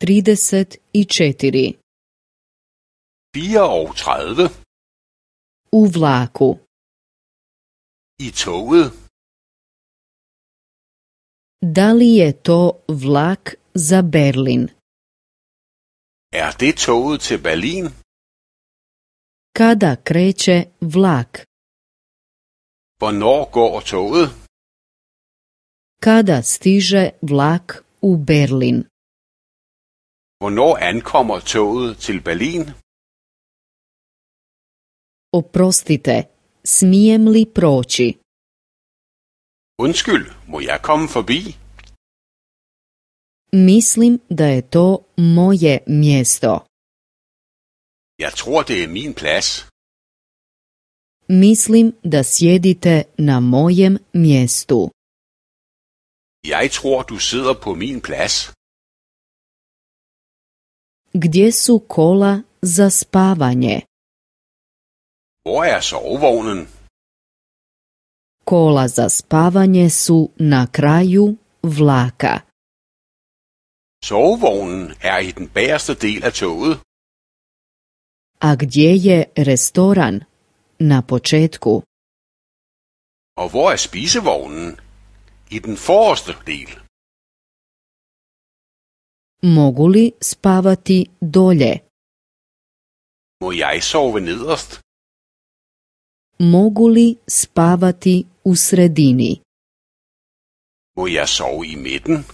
34 30. U vlaku I toget Da li je to vlak za Berlin? Er det toget til Berlin? Kada kreće vlak? Hvornår går toget? Kada stiže vlak u Berlin? Hvornår ankommer toget til Berlin? Oprostite, smijem li proći? Undskyld, må jeg komme forbi? Mislim da je to moje mjesto. Jeg tror, det er min plads. Mislim da sjedite na mojem mjestu. Jeg tror, du sidder på min plads. Gdje su kola za spavanje? Hvor er Kola za spavanje su na kraju vlaka. Sovevognen er i den bagerste del af toget. A gdje je restoran? Na početku. Og hvor er spisevognen? I den forreste del. Mogu li spavati dolje? Må jeg sove nederst? Mogu li spavati u sredini? Må jeg sove i midten?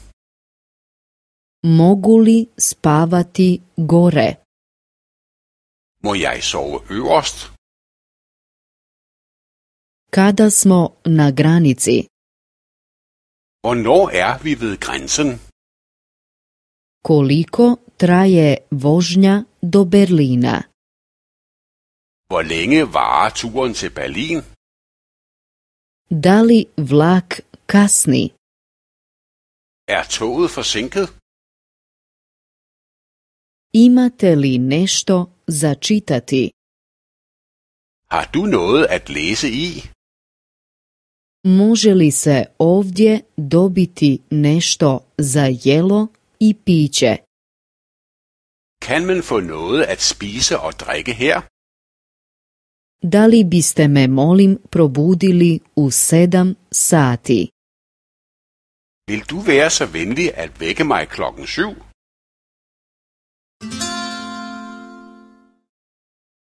Mogu li spavati gore? Må jeg sove øverst? Kada smo na granici? Hvornår er vi ved grænsen? Koliko traje vožnja do Berlina? Hvor længe varer turen til Berlin? Da li vlak kasni? Er toget forsinket? Imate li nešto za čitati? Har du noget at læse i? Može li se ovdje dobiti nešto za jelo i Bija Kan man få noget at spise og drikke her? Da li biste me molim probudili u sedam sati? Vil du være så venlig at vække mig klokken syv?